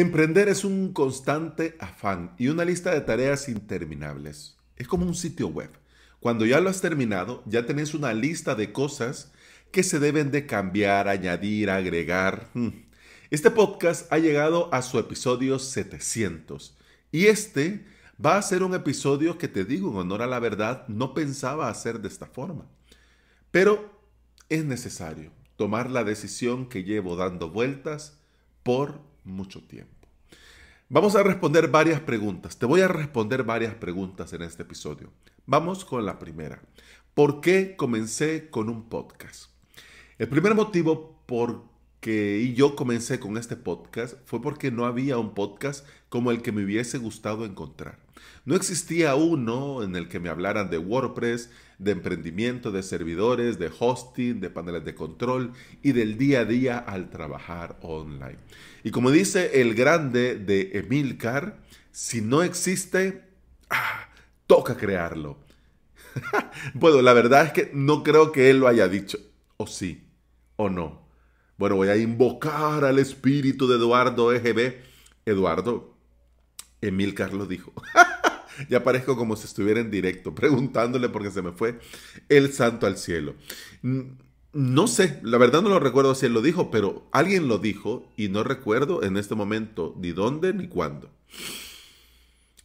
Emprender es un constante afán y una lista de tareas interminables. Es como un sitio web. Cuando ya lo has terminado, ya tenés una lista de cosas que se deben de cambiar, añadir, agregar. Mm. Este podcast ha llegado a su episodio 700 y este va a ser un episodio que te digo en honor a la verdad, no pensaba hacer de esta forma. Pero es necesario tomar la decisión que llevo dando vueltas por mucho tiempo. Vamos a responder varias preguntas. Te voy a responder varias preguntas en este episodio. Vamos con la primera. ¿Por qué comencé con un podcast? El primer motivo por que yo comencé con este podcast fue porque no había un podcast como el que me hubiese gustado encontrar. No existía uno en el que me hablaran de WordPress, de emprendimiento, de servidores, de hosting, de paneles de control y del día a día al trabajar online. Y como dice el grande de Emilcar, si no existe, ah, toca crearlo. bueno, la verdad es que no creo que él lo haya dicho, o sí, o no. Bueno, voy a invocar al espíritu de Eduardo EGB. Eduardo, Emil Carlos dijo. ya aparezco como si estuviera en directo, preguntándole porque se me fue el santo al cielo. No sé, la verdad no lo recuerdo si él lo dijo, pero alguien lo dijo y no recuerdo en este momento ni dónde ni cuándo.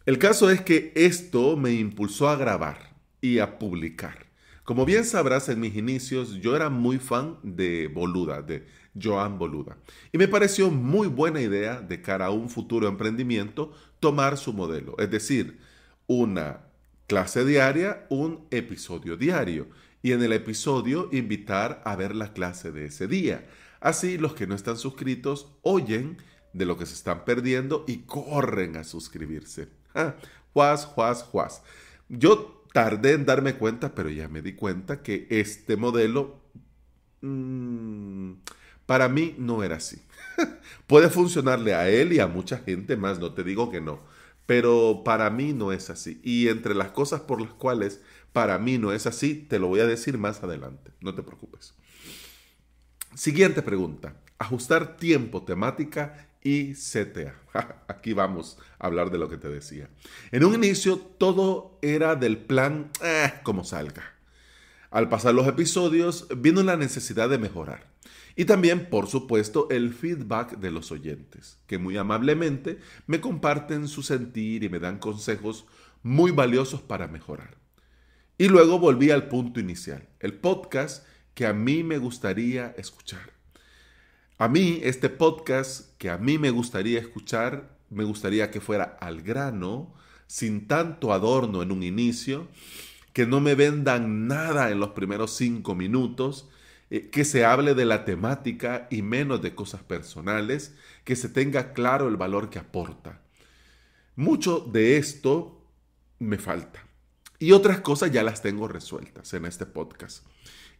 El caso es que esto me impulsó a grabar y a publicar. Como bien sabrás, en mis inicios yo era muy fan de Boluda, de Joan Boluda. Y me pareció muy buena idea de cara a un futuro emprendimiento tomar su modelo, es decir, una clase diaria, un episodio diario y en el episodio invitar a ver la clase de ese día. Así los que no están suscritos oyen de lo que se están perdiendo y corren a suscribirse. Ah, juas, juas, juas. Yo tardé en darme cuenta, pero ya me di cuenta que este modelo mm, para mí no era así. Puede funcionarle a él y a mucha gente más, no te digo que no, pero para mí no es así. Y entre las cosas por las cuales para mí no es así, te lo voy a decir más adelante, no te preocupes. Siguiente pregunta, ajustar tiempo, temática y CTA. Aquí vamos a hablar de lo que te decía. En un inicio todo era del plan ah, como salga al pasar los episodios, vino la necesidad de mejorar. Y también, por supuesto, el feedback de los oyentes, que muy amablemente me comparten su sentir y me dan consejos muy valiosos para mejorar. Y luego volví al punto inicial, el podcast que a mí me gustaría escuchar. A mí, este podcast que a mí me gustaría escuchar, me gustaría que fuera al grano, sin tanto adorno en un inicio, que no me vendan nada en los primeros cinco minutos, eh, que se hable de la temática y menos de cosas personales, que se tenga claro el valor que aporta. Mucho de esto me falta. Y otras cosas ya las tengo resueltas en este podcast.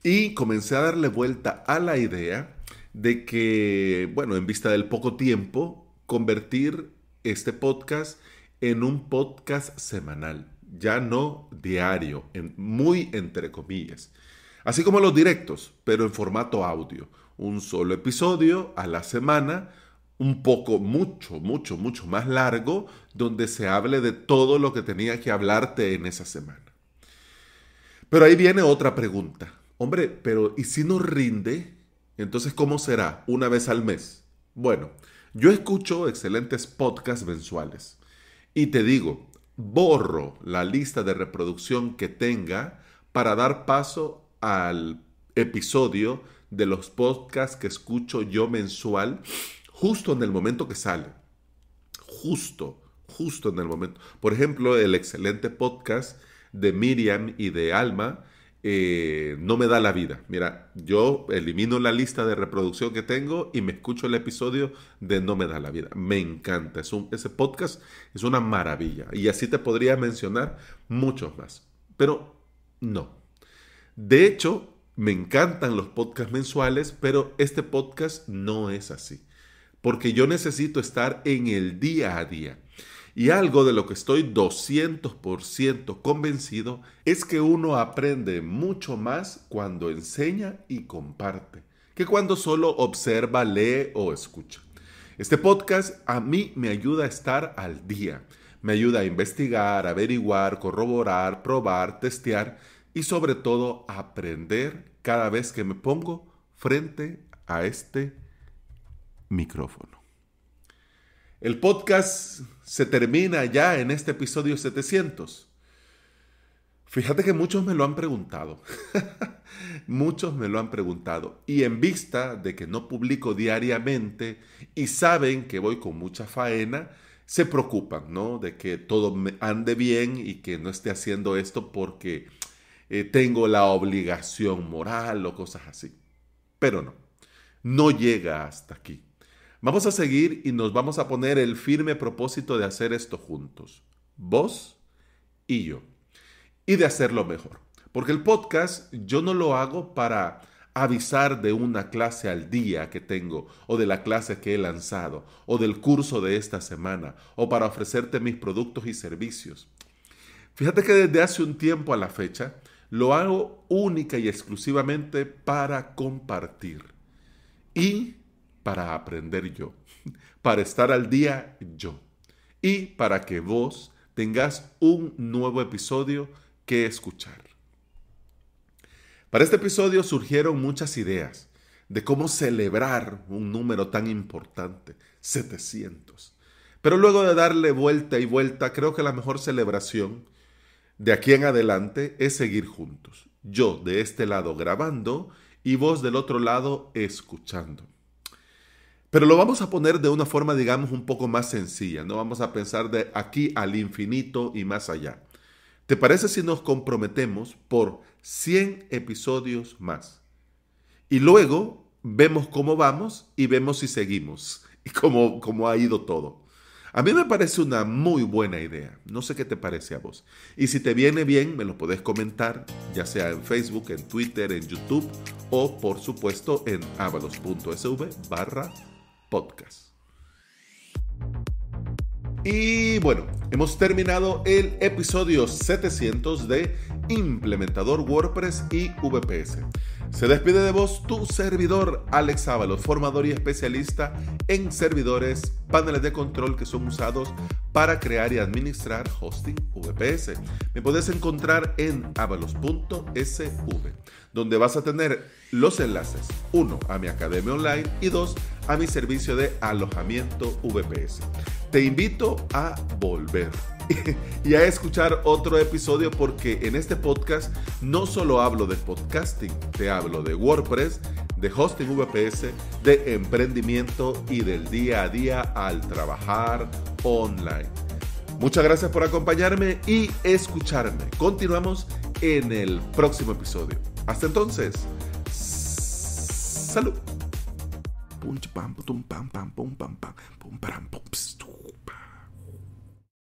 Y comencé a darle vuelta a la idea de que, bueno, en vista del poco tiempo, convertir este podcast en un podcast semanal ya no diario, en, muy entre comillas. Así como los directos, pero en formato audio. Un solo episodio a la semana, un poco, mucho, mucho, mucho más largo, donde se hable de todo lo que tenía que hablarte en esa semana. Pero ahí viene otra pregunta. Hombre, pero ¿y si no rinde? Entonces, ¿cómo será? ¿Una vez al mes? Bueno, yo escucho excelentes podcasts mensuales. Y te digo, borro la lista de reproducción que tenga para dar paso al episodio de los podcasts que escucho yo mensual justo en el momento que sale. Justo, justo en el momento. Por ejemplo, el excelente podcast de Miriam y de Alma eh, no me da la vida. Mira, yo elimino la lista de reproducción que tengo y me escucho el episodio de No me da la vida. Me encanta. ese podcast es una maravilla. Y así te podría mencionar muchos más. Pero no. De hecho, me encantan los podcasts mensuales, pero este podcast no es así. Porque yo necesito estar en el día a día. Y algo de lo que estoy 200% convencido es que uno aprende mucho más cuando enseña y comparte que cuando solo observa, lee o escucha. Este podcast a mí me ayuda a estar al día, me ayuda a investigar, averiguar, corroborar, probar, testear y sobre todo aprender cada vez que me pongo frente a este micrófono. El podcast se termina ya en este episodio 700. Fíjate que muchos me lo han preguntado. muchos me lo han preguntado. Y en vista de que no publico diariamente y saben que voy con mucha faena, se preocupan, De que todo ande bien y que no esté haciendo esto porque eh, tengo la obligación moral o cosas así. Pero no, no llega hasta aquí. Vamos a seguir y nos vamos a poner el firme propósito de hacer esto juntos, vos y yo, y de hacerlo mejor. Porque el podcast yo no lo hago para avisar de una clase al día que tengo, o de la clase que he lanzado, o del curso de esta semana, o para ofrecerte mis productos y servicios. Fíjate que desde hace un tiempo a la fecha lo hago única y exclusivamente para compartir. Y para aprender yo, para estar al día yo y para que vos tengas un nuevo episodio que escuchar. Para este episodio surgieron muchas ideas de cómo celebrar un número tan importante, 700. Pero luego de darle vuelta y vuelta, creo que la mejor celebración de aquí en adelante es seguir juntos. Yo de este lado grabando y vos del otro lado escuchando. Pero lo vamos a poner de una forma, digamos, un poco más sencilla, ¿no? Vamos a pensar de aquí al infinito y más allá. ¿Te parece si nos comprometemos por 100 episodios más? Y luego vemos cómo vamos y vemos si seguimos y cómo, cómo ha ido todo. A mí me parece una muy buena idea. No sé qué te parece a vos. Y si te viene bien, me lo podés comentar, ya sea en Facebook, en Twitter, en YouTube o por supuesto en avalos.sv barra podcast. Y bueno, hemos terminado el episodio 700 de Implementador WordPress y VPS. Se despide de vos tu servidor Alex Ábalos, formador y especialista en servidores, paneles de control que son usados para crear y administrar hosting VPS. Me podés encontrar en avalos.sv, donde vas a tener los enlaces, uno, a mi academia online y dos, a mi servicio de alojamiento VPS. Te invito a volver. y a escuchar otro episodio porque en este podcast no solo hablo de podcasting, te hablo de WordPress, de hosting VPS, de emprendimiento y del día a día al trabajar online. Muchas gracias por acompañarme y escucharme. Continuamos en el próximo episodio. Hasta entonces, salud.